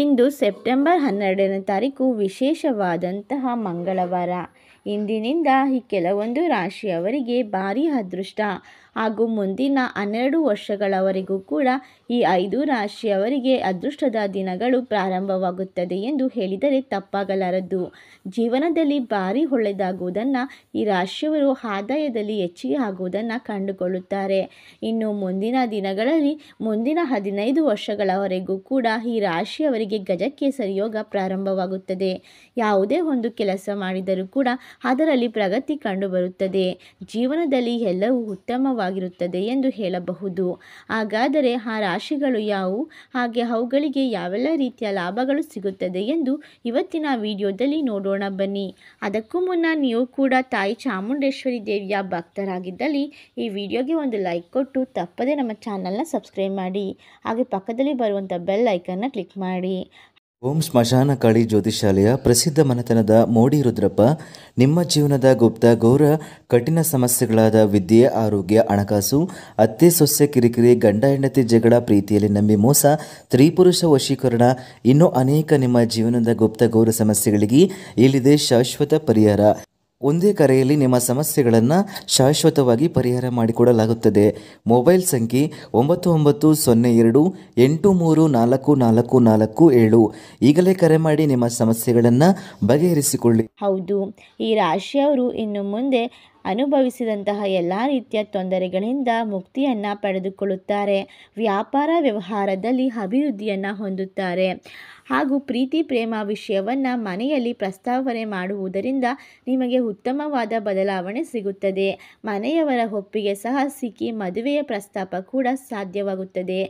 ಇಂದು September ಹನ್ನೆರಡನೇ ತಾರೀಕು ವಿಶೇಷವಾದಂತಹ ಮಂಗಳವಾರ ಇಂದಿನಿಂದ ಈ ಕೆಲವೊಂದು ರಾಶಿಯವರಿಗೆ ಭಾರಿ ಅದೃಷ್ಟ ಹಾಗೂ ಮುಂದಿನ ಹನ್ನೆರಡು ವರ್ಷಗಳವರೆಗೂ ಕೂಡ ಈ ಐದು ರಾಶಿಯವರಿಗೆ ಅದೃಷ್ಟದ ದಿನಗಳು ಪ್ರಾರಂಭವಾಗುತ್ತದೆ ಎಂದು ಹೇಳಿದರೆ ತಪ್ಪಾಗಲಾರದು ಜೀವನದಲ್ಲಿ ಭಾರಿ ಒಳ್ಳೆಯದಾಗುವುದನ್ನು ಈ ರಾಶಿಯವರು ಆದಾಯದಲ್ಲಿ ಹೆಚ್ಚಿಗೆ ಆಗುವುದನ್ನು ಕಂಡುಕೊಳ್ಳುತ್ತಾರೆ ಇನ್ನು ಮುಂದಿನ ದಿನಗಳಲ್ಲಿ ಮುಂದಿನ ಹದಿನೈದು ವರ್ಷಗಳವರೆಗೂ ಕೂಡ ಈ ರಾಶಿಯವರಿಗೆ ಅವರಿಗೆ ಗಜಕೇಸರಿ ಯೋಗ ಪ್ರಾರಂಭವಾಗುತ್ತದೆ ಯಾವುದೇ ಒಂದು ಕೆಲಸ ಮಾಡಿದರೂ ಕೂಡ ಅದರಲ್ಲಿ ಪ್ರಗತಿ ಕಂಡುಬರುತ್ತದೆ ಜೀವನದಲ್ಲಿ ಎಲ್ಲವೂ ಉತ್ತಮವಾಗಿರುತ್ತದೆ ಎಂದು ಹೇಳಬಹುದು ಹಾಗಾದರೆ ಆ ರಾಶಿಗಳು ಯಾವುವು ಹಾಗೆ ಅವುಗಳಿಗೆ ಯಾವೆಲ್ಲ ರೀತಿಯ ಲಾಭಗಳು ಸಿಗುತ್ತದೆ ಎಂದು ಇವತ್ತಿನ ವಿಡಿಯೋದಲ್ಲಿ ನೋಡೋಣ ಬನ್ನಿ ಅದಕ್ಕೂ ಮುನ್ನ ನೀವು ಕೂಡ ತಾಯಿ ಚಾಮುಂಡೇಶ್ವರಿ ದೇವಿಯ ಭಕ್ತರಾಗಿದ್ದಲ್ಲಿ ಈ ವಿಡಿಯೋಗೆ ಒಂದು ಲೈಕ್ ಕೊಟ್ಟು ತಪ್ಪದೇ ನಮ್ಮ ಚಾನಲ್ನ ಸಬ್ಸ್ಕ್ರೈಬ್ ಮಾಡಿ ಹಾಗೆ ಪಕ್ಕದಲ್ಲಿ ಬರುವಂಥ ಬೆಲ್ ಐಕನ್ನ ಕ್ಲಿಕ್ ಮಾಡಿ ಓಂ ಸ್ಮಶಾನ ಕಾಳಿ ಜ್ಯೋತಿಷಾಲೆಯ ಪ್ರಸಿದ್ಧ ಮನೆತನದ ಮೋಡಿ ರುದ್ರಪ್ಪ ನಿಮ್ಮ ಜೀವನದ ಗುಪ್ತ ಗೌರ ಕಠಿಣ ಸಮಸ್ಯೆಗಳಾದ ವಿದ್ಯೆ ಆರೋಗ್ಯ ಹಣಕಾಸು ಅತ್ತೆ ಸೊಸೆ ಕಿರಿಕಿರಿ ಗಂಡ ಹೆಂಡತಿ ಜಗಳ ಪ್ರೀತಿಯಲ್ಲಿ ನಂಬಿ ಮೋಸ ತ್ರಿಪುರುಷ ವಶೀಕರಣ ಇನ್ನೂ ಅನೇಕ ನಿಮ್ಮ ಜೀವನದ ಗುಪ್ತ ಗೌರ ಸಮಸ್ಯೆಗಳಿಗೆ ಇಲ್ಲಿದೆ ಶಾಶ್ವತ ಪರಿಹಾರ ಒಂದೇ ಕರೆಯಲ್ಲಿ ನಿಮ್ಮ ಸಮಸ್ಯೆಗಳನ್ನು ಶಾಶ್ವತವಾಗಿ ಪರಿಹಾರ ಮಾಡಿಕೊಡಲಾಗುತ್ತದೆ ಮೊಬೈಲ್ ಸಂಖ್ಯೆ ಒಂಬತ್ತು ಒಂಬತ್ತು ಸೊನ್ನೆ ಎರಡು ಎಂಟು ಮೂರು ನಾಲ್ಕು ನಾಲ್ಕು ನಾಲ್ಕು ಏಳು ಈಗಲೇ ಕರೆ ಮಾಡಿ ನಿಮ್ಮ ಸಮಸ್ಯೆಗಳನ್ನು ಬಗೆಹರಿಸಿಕೊಳ್ಳಿ ಹೌದು ಈ ರಾಶಿಯವರು ಇನ್ನು ಮುಂದೆ ಅನುಭವಿಸಿದಂತಹ ಎಲ್ಲ ರೀತಿಯ ತೊಂದರೆಗಳಿಂದ ಮುಕ್ತಿಯನ್ನು ಪಡೆದುಕೊಳ್ಳುತ್ತಾರೆ ವ್ಯಾಪಾರ ವ್ಯವಹಾರದಲ್ಲಿ ಅಭಿವೃದ್ಧಿಯನ್ನು ಹೊಂದುತ್ತಾರೆ ಹಾಗೂ ಪ್ರೀತಿ ಪ್ರೇಮ ವಿಷಯವನ್ನು ಮನೆಯಲ್ಲಿ ಪ್ರಸ್ತಾವನೆ ಮಾಡುವುದರಿಂದ ನಿಮಗೆ ಉತ್ತಮವಾದ ಬದಲಾವಣೆ ಸಿಗುತ್ತದೆ ಮನೆಯವರ ಒಪ್ಪಿಗೆ ಸಹ ಸಿಕ್ಕಿ ಮದುವೆಯ ಪ್ರಸ್ತಾಪ ಕೂಡ ಸಾಧ್ಯವಾಗುತ್ತದೆ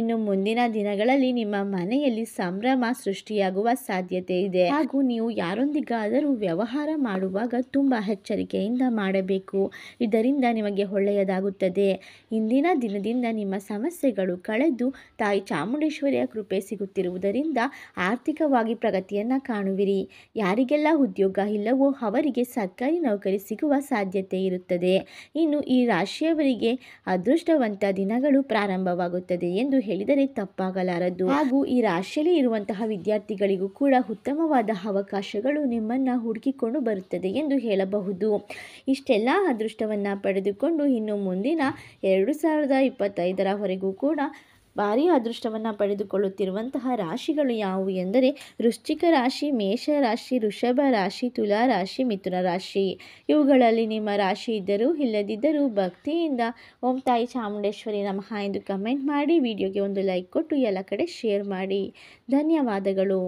ಇನ್ನು ಮುಂದಿನ ದಿನಗಳಲ್ಲಿ ನಿಮ್ಮ ಮನೆಯಲ್ಲಿ ಸಂಭ್ರಮ ಸೃಷ್ಟಿಯಾಗುವ ಸಾಧ್ಯತೆ ಇದೆ ಹಾಗೂ ನೀವು ಯಾರೊಂದಿಗಾದರೂ ವ್ಯವಹಾರ ಮಾಡುವಾಗ ತುಂಬ ಎಚ್ಚರಿಕೆಯಿಂದ ಮಾಡಬೇಕು ಇದರಿಂದ ನಿಮಗೆ ಒಳ್ಳೆಯದಾಗುತ್ತದೆ ಇಂದಿನ ದಿನದಿಂದ ನಿಮ್ಮ ಸಮಸ್ಯೆಗಳು ಕಳೆದು ತಾಯಿ ಚಾಮುಂಡೇಶ್ವರಿಯ ಕೃಪೆ ಸಿಗುತ್ತಿರುವುದರಿಂದ ಆರ್ಥಿಕವಾಗಿ ಪ್ರಗತಿಯನ್ನು ಕಾಣುವಿರಿ ಯಾರಿಗೆಲ್ಲ ಉದ್ಯೋಗ ಇಲ್ಲವೋ ಅವರಿಗೆ ಸರ್ಕಾರಿ ನೌಕರಿ ಸಿಗುವ ಸಾಧ್ಯತೆ ಇರುತ್ತದೆ ಇನ್ನು ಈ ರಾಶಿಯವರಿಗೆ ಅದೃಷ್ಟವಂತ ದಿನಗಳು ಪ್ರಾರಂಭವಾಗುತ್ತದೆ ಎಂದು ಹೇಳಿದರೆ ತಪ್ಪಾಗಲಾರದು ಹಾಗೂ ಈ ರಾಶಿಯಲ್ಲಿ ಇರುವಂತಹ ವಿದ್ಯಾರ್ಥಿಗಳಿಗೂ ಕೂಡ ಉತ್ತಮವಾದ ಅವಕಾಶಗಳು ನಿಮ್ಮನ್ನು ಹುಡುಕಿಕೊಂಡು ಬರುತ್ತದೆ ಎಂದು ಹೇಳಬಹುದು ಇಷ್ಟೆಲ್ಲ ಅದೃಷ್ಟವನ್ನು ಪಡೆದುಕೊಂಡು ಇನ್ನು ಮುಂದಿನ ಎರಡು ಸಾವಿರದ ಇಪ್ಪತ್ತೈದರವರೆಗೂ ಕೂಡ ಭಾರೀ ಅದೃಷ್ಟವನ್ನು ಪಡೆದುಕೊಳ್ಳುತ್ತಿರುವಂತಹ ರಾಶಿಗಳು ಯಾವುವು ಎಂದರೆ ವೃಶ್ಚಿಕ ರಾಶಿ ಮೇಷ ರಾಶಿ ವೃಷಭ ರಾಶಿ ತುಲಾ ರಾಶಿ ಮಿಥುನ ರಾಶಿ ಇವುಗಳಲ್ಲಿ ನಿಮ್ಮ ರಾಶಿ ಇದ್ದರೂ ಇಲ್ಲದಿದ್ದರೂ ಭಕ್ತಿಯಿಂದ ಓಂ ತಾಯಿ ಚಾಮುಂಡೇಶ್ವರಿ ನಮಃ ಎಂದು ಕಮೆಂಟ್ ಮಾಡಿ ವಿಡಿಯೋಗೆ ಒಂದು ಲೈಕ್ ಕೊಟ್ಟು ಎಲ್ಲ ಕಡೆ ಶೇರ್ ಮಾಡಿ ಧನ್ಯವಾದಗಳು